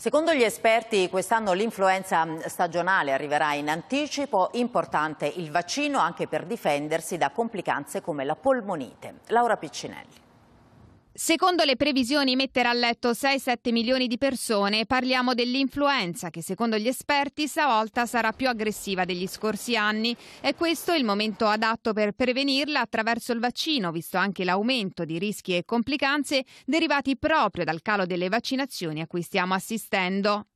Secondo gli esperti quest'anno l'influenza mm, stagionale arriverà in anticipo, importante il vaccino anche per difendersi da complicanze come la polmonite. Laura Piccinelli. Secondo le previsioni metterà a letto 6-7 milioni di persone, parliamo dell'influenza che secondo gli esperti stavolta sarà più aggressiva degli scorsi anni. È questo il momento adatto per prevenirla attraverso il vaccino, visto anche l'aumento di rischi e complicanze derivati proprio dal calo delle vaccinazioni a cui stiamo assistendo.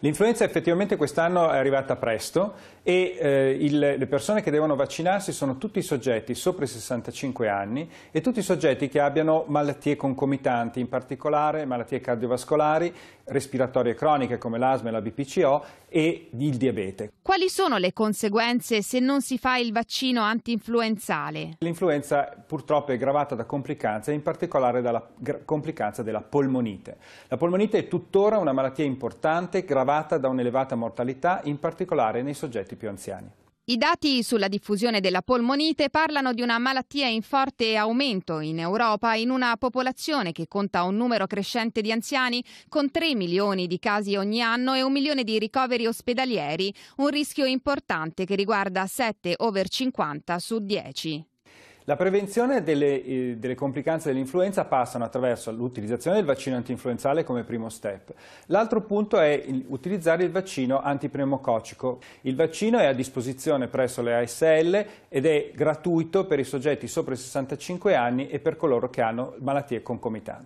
L'influenza effettivamente quest'anno è arrivata presto e eh, il, le persone che devono vaccinarsi sono tutti i soggetti sopra i 65 anni e tutti i soggetti che abbiano malattie concomitanti, in particolare malattie cardiovascolari, respiratorie croniche come l'asma e la BPCO e il diabete. Quali sono le conseguenze se non si fa il vaccino antinfluenzale? L'influenza purtroppo è gravata da complicanze, in particolare dalla complicanza della polmonite. La polmonite è tuttora una malattia importante importante gravata da un'elevata mortalità, in particolare nei soggetti più anziani. I dati sulla diffusione della polmonite parlano di una malattia in forte aumento in Europa in una popolazione che conta un numero crescente di anziani con 3 milioni di casi ogni anno e un milione di ricoveri ospedalieri, un rischio importante che riguarda 7 over 50 su 10. La prevenzione delle, eh, delle complicanze dell'influenza passa attraverso l'utilizzazione del vaccino antinfluenzale come primo step. L'altro punto è utilizzare il vaccino antipneumococcico. Il vaccino è a disposizione presso le ASL ed è gratuito per i soggetti sopra i 65 anni e per coloro che hanno malattie concomitanti.